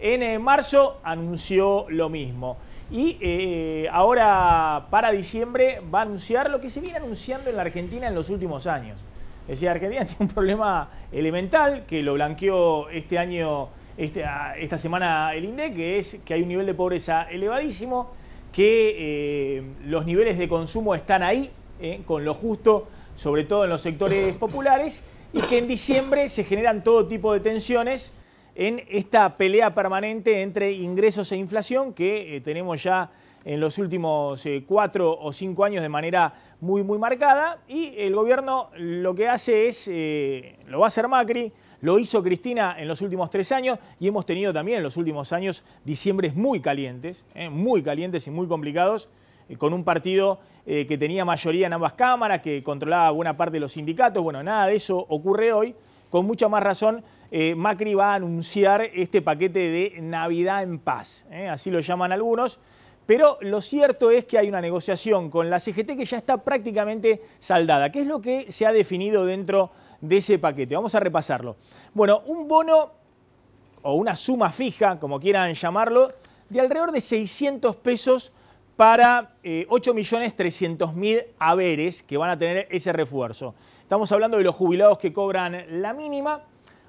En eh, marzo anunció lo mismo. Y eh, eh, ahora para diciembre va a anunciar lo que se viene anunciando en la Argentina en los últimos años. Es decir, Argentina tiene un problema elemental que lo blanqueó este año, este, esta semana el INDE, que es que hay un nivel de pobreza elevadísimo, que los niveles de consumo están ahí, con lo justo, sobre todo en los sectores populares, y que en diciembre se generan todo tipo de tensiones en esta pelea permanente entre ingresos e inflación que eh, tenemos ya en los últimos eh, cuatro o cinco años de manera muy, muy marcada. Y el gobierno lo que hace es, eh, lo va a hacer Macri, lo hizo Cristina en los últimos tres años y hemos tenido también en los últimos años diciembres muy calientes, muy calientes y muy complicados con un partido que tenía mayoría en ambas cámaras, que controlaba buena parte de los sindicatos. Bueno, nada de eso ocurre hoy con mucha más razón, eh, Macri va a anunciar este paquete de Navidad en paz, ¿eh? así lo llaman algunos. Pero lo cierto es que hay una negociación con la CGT que ya está prácticamente saldada. ¿Qué es lo que se ha definido dentro de ese paquete? Vamos a repasarlo. Bueno, un bono o una suma fija, como quieran llamarlo, de alrededor de 600 pesos para 8.300.000 eh, haberes que van a tener ese refuerzo. Estamos hablando de los jubilados que cobran la mínima,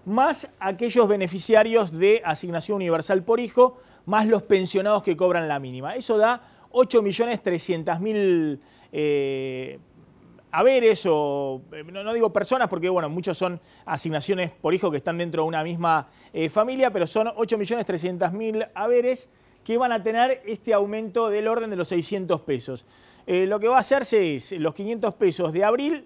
más aquellos beneficiarios de asignación universal por hijo, más los pensionados que cobran la mínima. Eso da 8.300.000 eh, haberes o, eh, no, digo personas porque, bueno, muchos son asignaciones por hijo que están dentro de una misma familia, pero son 8.300.000 haberes que van a tener este aumento del orden de los 600 pesos. Eh, lo que va a hacerse es los 500 pesos de abril,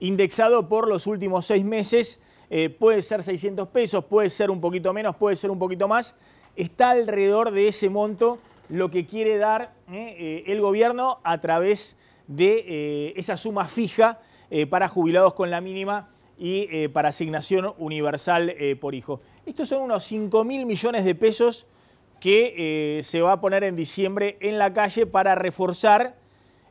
indexado por los últimos seis meses, eh, puede ser 600 pesos, puede ser un poquito menos, puede ser un poquito más, está alrededor de ese monto lo que quiere dar eh, el gobierno a través de esa suma fija para jubilados con la mínima y para asignación universal por hijo. Estos son unos 5 mil millones de pesos que eh, se va a poner en diciembre en la calle para reforzar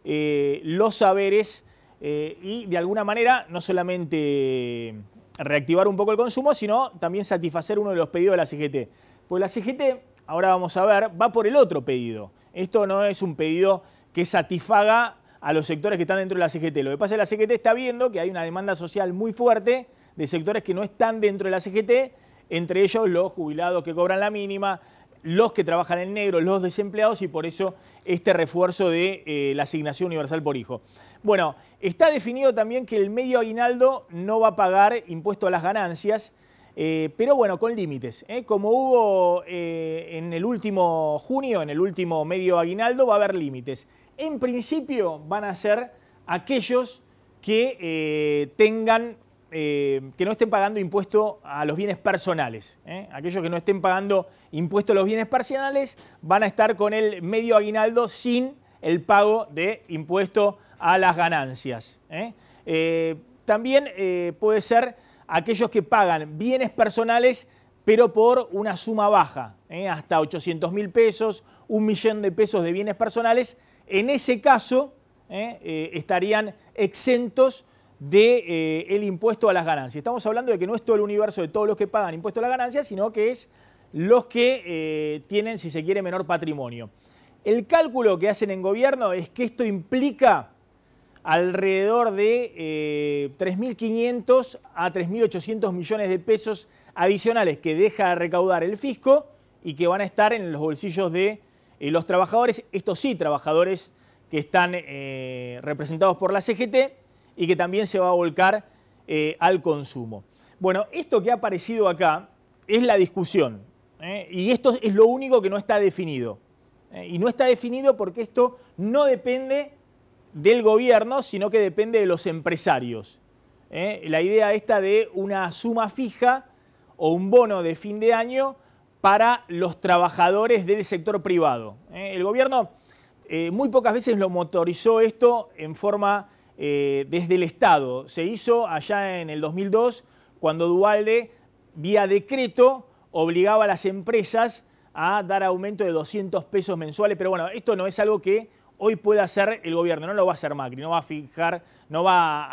eh, los saberes eh, y de alguna manera no solamente reactivar un poco el consumo, sino también satisfacer uno de los pedidos de la CGT. Pues la CGT, ahora vamos a ver, va por el otro pedido. Esto no es un pedido que satisfaga a los sectores que están dentro de la CGT. Lo que pasa es que la CGT está viendo que hay una demanda social muy fuerte de sectores que no están dentro de la CGT, entre ellos los jubilados que cobran la mínima, los que trabajan en negro, los desempleados y por eso este refuerzo de eh, la asignación universal por hijo. Bueno, está definido también que el medio aguinaldo no va a pagar impuesto a las ganancias, eh, pero bueno, con límites. ¿eh? Como hubo en el último junio, en el último medio aguinaldo, va a haber límites. En principio van a ser aquellos que tengan eh, que no estén pagando impuesto a los bienes personales. ¿eh? Aquellos que no estén pagando impuesto a los bienes personales van a estar con el medio aguinaldo sin el pago de impuesto a las ganancias. ¿eh? también puede ser aquellos que pagan bienes personales pero por una suma baja, hasta 800 mil pesos, un millón de pesos de bienes personales. En ese caso estarían exentos de, eh, el impuesto a las ganancias. Estamos hablando de que no es todo el universo de todos los que pagan impuesto a las ganancias, sino que es los que eh, tienen, si se quiere, menor patrimonio. El cálculo que hacen en gobierno es que esto implica alrededor de 3.500 eh, a 3.800 millones de pesos adicionales que deja de recaudar el fisco y que van a estar en los bolsillos de los trabajadores, estos sí, trabajadores que están representados por la CGT, y que también se va a volcar eh, al consumo. Bueno, esto que ha aparecido acá es la discusión ¿eh? y esto es lo único que no está definido. ¿eh? Y no está definido porque esto no depende del gobierno, sino que depende de los empresarios. La idea esta de una suma fija o un bono de fin de año para los trabajadores del sector privado. El gobierno muy pocas veces lo motorizó esto en forma eh, desde el Estado. Se hizo allá en el 2002 cuando Dualde, vía decreto, obligaba a las empresas a dar aumento de 200 pesos mensuales. Pero bueno, esto no es algo que hoy pueda hacer el gobierno, no lo va a hacer Macri, no va a fijar, no va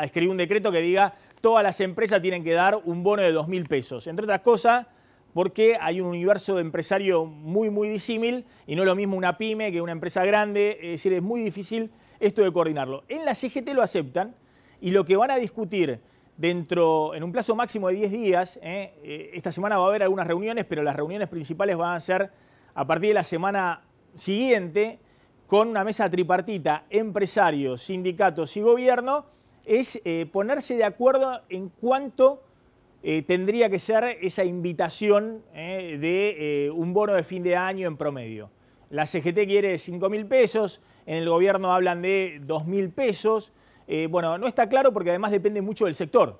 a, escribir un decreto que diga todas las empresas tienen que dar un bono de 2.000 pesos. Entre otras cosas, porque hay un universo empresario muy, muy disímil y no es lo mismo una pyme que una empresa grande. Es decir, es muy difícil esto de coordinarlo. En la CGT lo aceptan y lo que van a discutir dentro, en un plazo máximo de 10 días, eh, eh, esta semana va a haber algunas reuniones, pero las reuniones principales van a ser a partir de la semana siguiente con una mesa tripartita, empresarios, sindicatos y gobierno, es eh, ponerse de acuerdo en cuánto tendría que ser esa invitación de un bono de fin de año en promedio. La CGT quiere 5 mil pesos, en el gobierno hablan de 2.000 pesos. Eh, bueno, no está claro porque además depende mucho del sector.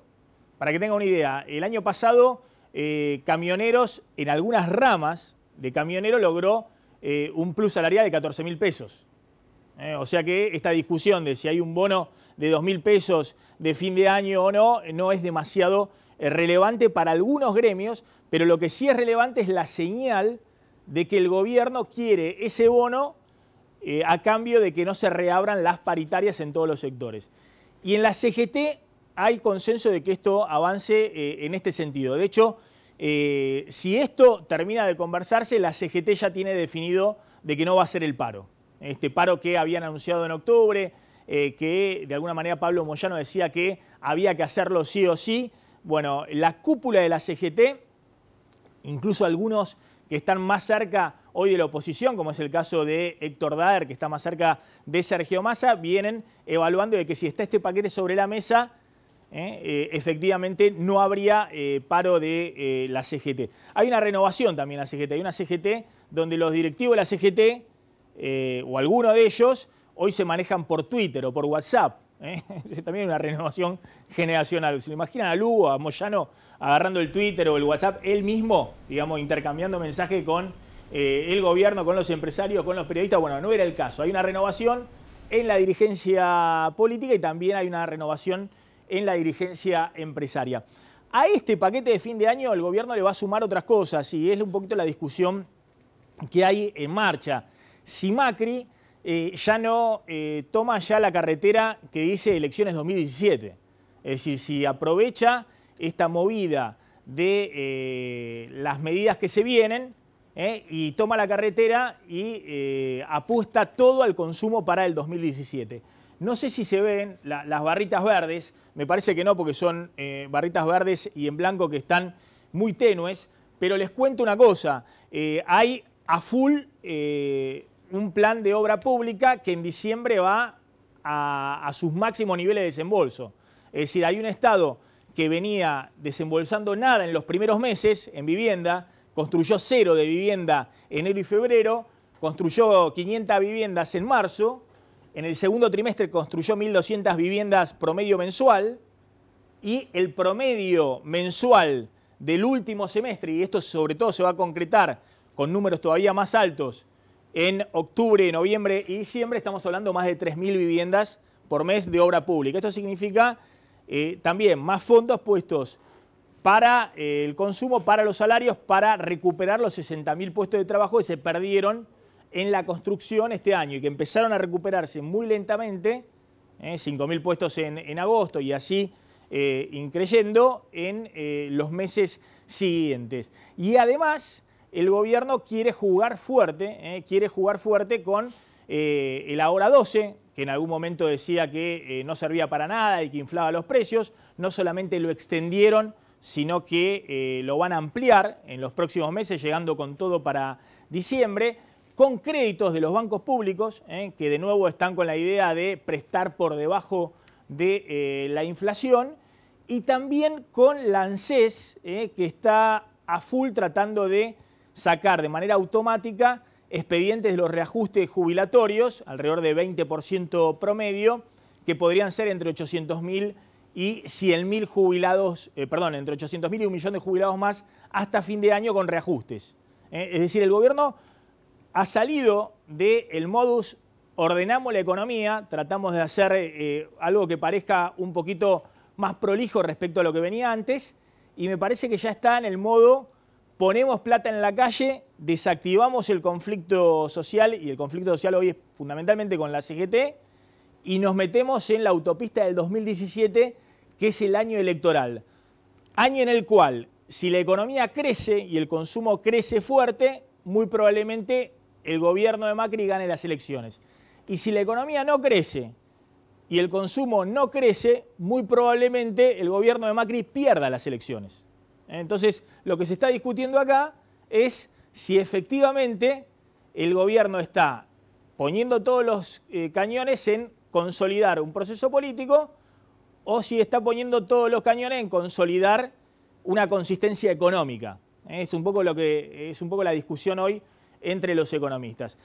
Para que tenga una idea, el año pasado eh, camioneros en algunas ramas de camionero logró eh, un plus salarial de 14.000 pesos. o sea que esta discusión de si hay un bono de 2.000 pesos de fin de año o no, no es demasiado relevante para algunos gremios, pero lo que sí es relevante es la señal de que el gobierno quiere ese bono eh, a cambio de que no se reabran las paritarias en todos los sectores. Y en la CGT hay consenso de que esto avance eh, en este sentido. De hecho, eh, si esto termina de conversarse, la CGT ya tiene definido de que no va a ser el paro. Este paro que habían anunciado en octubre, que de alguna manera Pablo Moyano decía que había que hacerlo sí o sí. Bueno, la cúpula de la CGT, incluso algunos que están más cerca hoy de la oposición, como es el caso de Héctor Daer, que está más cerca de Sergio Massa, vienen evaluando de que si está este paquete sobre la mesa, eh, eh, efectivamente no habría eh, paro de la CGT. Hay una renovación también en la CGT, hay una CGT donde los directivos de la CGT, o alguno de ellos, hoy se manejan por Twitter o por WhatsApp. ¿Eh? También una renovación generacional. ¿Se imaginan a Lugo, a Moyano, agarrando el Twitter o el WhatsApp, él mismo, digamos, intercambiando mensaje con eh, el gobierno con los empresarios, con los periodistas. Bueno, no era el caso. Hay una renovación en la dirigencia política y también hay una renovación en la dirigencia empresaria. A este paquete de fin de año el gobierno le va a sumar otras cosas y es un poquito la discusión que hay en marcha. Si Macri eh, ya no eh, toma ya la carretera que dice elecciones 2017, es decir, si aprovecha esta movida de las medidas que se vienen, ¿eh? y toma la carretera y eh, apuesta todo al consumo para el 2017. No sé si se ven las barritas verdes, me parece que no porque son eh, barritas verdes y en blanco que están muy tenues, pero les cuento una cosa, hay a full un plan de obra pública que en diciembre va a, a sus máximos niveles de desembolso. Es decir, hay un Estado que venía desembolsando nada en los primeros meses en vivienda, construyó cero de vivienda enero y febrero, construyó 500 viviendas en marzo, en el segundo trimestre construyó 1.200 viviendas promedio mensual y el promedio mensual del último semestre, y esto sobre todo se va a concretar con números todavía más altos, en octubre, noviembre y diciembre estamos hablando más de 3.000 viviendas por mes de obra pública. Esto significa eh, también más fondos puestos para eh, el consumo, para los salarios, para recuperar los 60.000 puestos de trabajo que se perdieron en la construcción este año y que empezaron a recuperarse muy lentamente, 5.000 eh, puestos en, agosto y así eh, increyendo en los meses siguientes. Y además el gobierno quiere jugar fuerte, quiere jugar fuerte con el ahora 12, que en algún momento decía que no servía para nada y que inflaba los precios, no solamente lo extendieron, sino que eh, lo van a ampliar en los próximos meses, llegando con todo para diciembre, con créditos de los bancos públicos, eh, que de nuevo están con la idea de prestar por debajo de eh, la inflación, y también con la ANSES, que está a full tratando de sacar de manera automática expedientes de los reajustes jubilatorios, alrededor de 20% promedio, que podrían ser entre 800.000 mil y mil jubilados, eh, perdón, entre 800.000 y un millón de jubilados más hasta fin de año con reajustes. ¿eh? es decir, el gobierno ha salido del modus ordenamos la economía, tratamos de hacer eh, algo que parezca un poquito más prolijo respecto a lo que venía antes y me parece que ya está en el modo ponemos plata en la calle, desactivamos el conflicto social y el conflicto social hoy es fundamentalmente con la CGT y nos metemos en la autopista del 2017, que es el año electoral. Año en el cual, si la economía crece y el consumo crece fuerte, muy probablemente el gobierno de Macri gane las elecciones. Y si la economía no crece y el consumo no crece, muy probablemente el gobierno de Macri pierda las elecciones. Entonces, lo que se está discutiendo acá es si efectivamente el gobierno está poniendo todos los eh, cañones en consolidar un proceso político o si está poniendo todos los cañones en consolidar una consistencia económica. Es un poco lo que es un poco la discusión hoy entre los economistas.